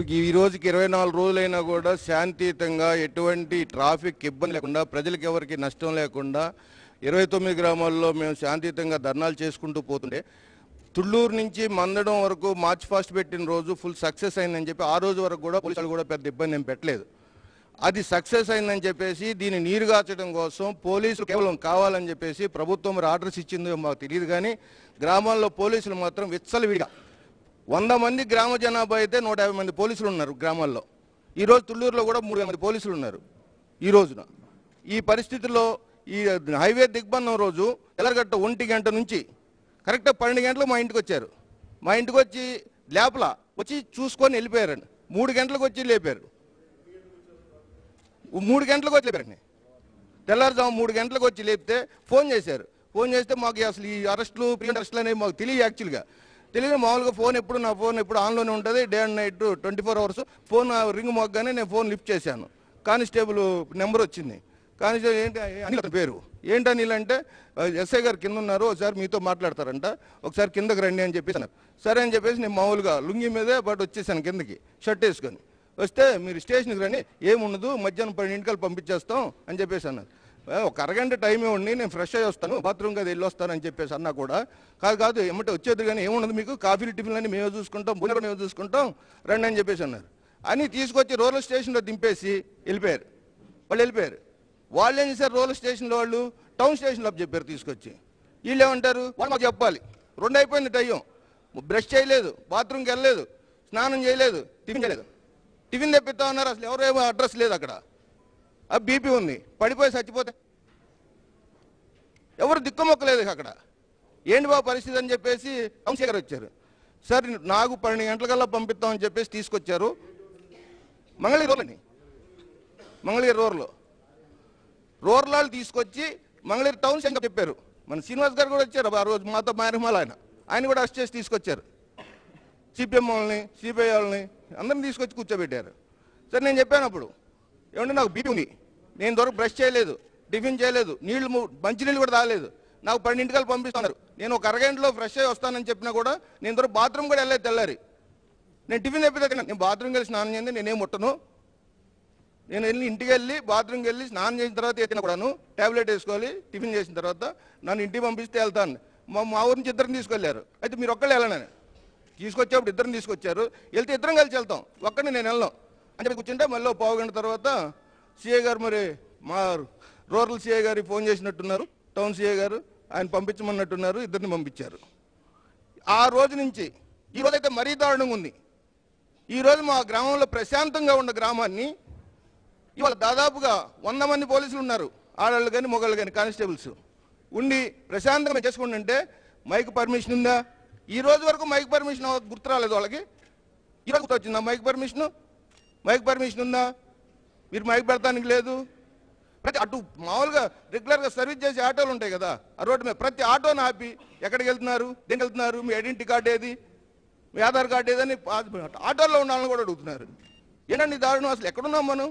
ఇప్పుడు ఈ రోజుకి ఇరవై నాలుగు రోజులైనా కూడా శాంతియుతంగా ఎటువంటి ట్రాఫిక్ ఇబ్బంది లేకుండా ప్రజలకు ఎవరికి నష్టం లేకుండా ఇరవై తొమ్మిది గ్రామాల్లో మేము శాంతియుతంగా ధర్నాలు చేసుకుంటూ పోతుండే తుళ్ళూరు నుంచి మందడం వరకు మార్చ్ ఫాస్ట్ పెట్టిన రోజు ఫుల్ సక్సెస్ అయిందని చెప్పి ఆ రోజు వరకు కూడా పోలీసులు కూడా పెద్ద ఇబ్బంది ఏం పెట్టలేదు అది సక్సెస్ అయిందని చెప్పేసి దీన్ని నీరుగార్చడం కోసం పోలీసులు కేవలం కావాలని చెప్పేసి ప్రభుత్వం ఆర్డర్స్ ఇచ్చిందో మాకు తెలియదు కానీ గ్రామాల్లో పోలీసులు మాత్రం విచ్చలవిడిగా వంద మంది గ్రామ జనాభా అయితే నూట యాభై మంది పోలీసులు ఉన్నారు గ్రామాల్లో ఈరోజు తుళ్ళూరులో కూడా మూడు మంది పోలీసులు ఉన్నారు ఈ రోజున ఈ పరిస్థితుల్లో ఈ హైవే దిగ్బంధం రోజు ఎలగట్ట ఒంటి గంట నుంచి కరెక్ట్గా పన్నెండు గంటలు మా ఇంటికి వచ్చారు మా ఇంటికి వచ్చి లేపల వచ్చి చూసుకొని వెళ్ళిపోయారండి మూడు గంటలకు వచ్చి లేపారు మూడు గంటలకు వచ్చి లేపారండి తెల్లారుజాము మూడు గంటలకు వచ్చి లేపితే ఫోన్ చేశారు ఫోన్ చేస్తే మాకు అసలు ఈ అరెస్టులు ప్రీ అరెస్టులు అనేవి మాకు తెలియ యాక్చువల్గా తెలియదు మామూలుగా ఫోన్ ఎప్పుడు నా ఫోన్ ఎప్పుడు ఆన్లోనే ఉంటుంది day and night twenty four hours phone ring మొగ్గానే నేను ఫోన్ లిఫ్ట్ చేశాను కానిస్టేబుల్ నెంబర్ వచ్చింది కానిస్టేబుల్ ఏంటి అని పేరు ఏంటని అనిల్ అంటే ఎస్ఐ గారు కింద ఉన్నారు ఒకసారి మీతో మాట్లాడతారంట ఒకసారి కిందకి రండి అని చెప్పేసి సరే అని చెప్పేసి నేను మామూలుగా లుంగి మీదే బట్ వచ్చేసాను కిందకి షర్ట్ వేసుకొని వస్తే మీరు స్టేషన్కి రండి ఏముండదు మధ్యాహ్నం పన్నెండింటికల్ పంపించేస్తాం అని చెప్పేసి అన్నారు ఒక అరగంట టైం ఇవ్వండి నేను ఫ్రెష్ అయ్యి వస్తాను బాత్రూమ్కి అది వెళ్ళొస్తాను అని చెప్పేసి అన్నా కూడా కాదు కాదు ఏమంటే వచ్చేది కానీ ఏముండదు మీకు కాఫీలు అని మేమే చూసుకుంటాం బుల్లెట్ మేము చూసుకుంటాం రండి అని చెప్పేసి అన్నారు అని తీసుకొచ్చి రూరల్ స్టేషన్లో దింపేసి వెళ్ళిపోయారు వాళ్ళు వెళ్ళిపోయారు వాళ్ళు ఏం చేశారు రూరల్ స్టేషన్లో వాళ్ళు టౌన్ స్టేషన్లో చెప్పారు తీసుకొచ్చి వీళ్ళు ఏమంటారు వాళ్ళు మాకు చెప్పాలి రెండు అయిపోయింది టైం బ్రష్ చేయలేదు బాత్రూమ్కి వెళ్ళలేదు స్నానం చేయలేదు టిఫిన్ చేయలేదు టిఫిన్ తెప్పిస్తా ఉన్నారు అసలు ఎవరేమో అడ్రస్ లేదు అక్కడ ఆ బీపీ ఉంది పడిపోయి చచ్చిపోతే ఎవరు దిక్కుమొక్కలేదు అక్కడ ఏంటి బాబు పరిస్థితి అని చెప్పేసి వంశీగారు వచ్చారు సార్ నాకు పన్నెండు గంటలకల్లా పంపిస్తామని చెప్పేసి తీసుకొచ్చారు మంగళగిరి రోర్లని మంగళగిరి రోర్లో రోర్లాలు తీసుకొచ్చి మంగళగిరి టౌన్ శంకర్ చెప్పారు మన శ్రీనివాస్ గారు కూడా వచ్చారు ఆ రోజు మాతో మారిమాల ఆయన ఆయన కూడా అరెస్ట్ చేసి తీసుకొచ్చారు సిపిఎం వాళ్ళని సిపిఐ వాళ్ళని అందరిని తీసుకొచ్చి కూర్చోబెట్టారు సరే నేను చెప్పాను అప్పుడు ఏమంటే నాకు బీపీ ఉంది నేను దొరకు బ్రష్ చేయలేదు టిఫిన్ చేయలేదు నీళ్లు మంచినీళ్ళు కూడా తాగలేదు నాకు పన్నెండింటికల్ పంపిస్తున్నారు నేను ఒక అరగంటలో ఫ్రెష్ అయ్యి వస్తానని చెప్పినా కూడా నేను దొరకు బాత్రూమ్ కూడా వెళ్ళలేదు తెల్లారి నేను టిఫిన్ చెప్పేదా నేను బాత్రూమ్కి వెళ్ళి స్నానం చేయండి నేనే ముట్టను నేను వెళ్ళి ఇంటికి వెళ్ళి బాత్రూమ్కి వెళ్ళి స్నానం చేసిన తర్వాత ఏదైనా కూడాను ట్యాబ్లెట్ వేసుకోవాలి టిఫిన్ చేసిన తర్వాత నన్ను ఇంటికి పంపిస్తే వెళ్తాను మా మా ఊరి నుంచి ఇద్దరిని తీసుకెళ్ళారు అయితే మీరు ఒక్కళ్ళు వెళ్ళను తీసుకొచ్చేప్పుడు ఇద్దరిని తీసుకొచ్చారు వెళ్తే ఇద్దరం కలిసి వెళ్తాం ఒక్కడిని నేను వెళ్ళను అంటే కూర్చుంటే మళ్ళీ పావు గంట తర్వాత సీఏ గారు మరి మా రూరల్ సీఏ గారికి ఫోన్ చేసినట్టున్నారు టౌన్ సీఏ గారు ఆయన పంపించమన్నట్టున్నారు ఇద్దరిని పంపించారు ఆ రోజు నుంచి ఈ రోజైతే మరీ దారుణంగా ఉంది ఈరోజు మా గ్రామంలో ప్రశాంతంగా ఉన్న గ్రామాన్ని ఇవాళ దాదాపుగా వంద మంది పోలీసులు ఉన్నారు ఆడవాళ్ళు కానీ మొగళ్ళు కానీ కానిస్టేబుల్స్ ఉండి ప్రశాంతంగా చేసుకుంటుంటే మైక్ పర్మిషన్ ఉందా ఈ రోజు వరకు మైక్ పర్మిషన్ గుర్తు రాలేదు వాళ్ళకి ఈరోజు గుర్తు వచ్చిందా మైక్ పర్మిషను మైక్ పర్మిషన్ ఉందా మీరు మైక్ పెడతానికి లేదు ప్రతి అటు మామూలుగా రెగ్యులర్గా సర్వీస్ చేసే ఆటోలు ఉంటాయి కదా ఆ రోడ్డు మీద ప్రతి ఆటోని ఆపి ఎక్కడికి వెళ్తున్నారు దేనికి వెళ్తున్నారు మీ ఐడెంటిటీ కార్డు ఏది మీ ఆధార్ కార్డు ఏదని ఆటోల్లో ఉండాలని కూడా అడుగుతున్నారు ఏంటండి దారుణం అసలు ఎక్కడున్నాం మనం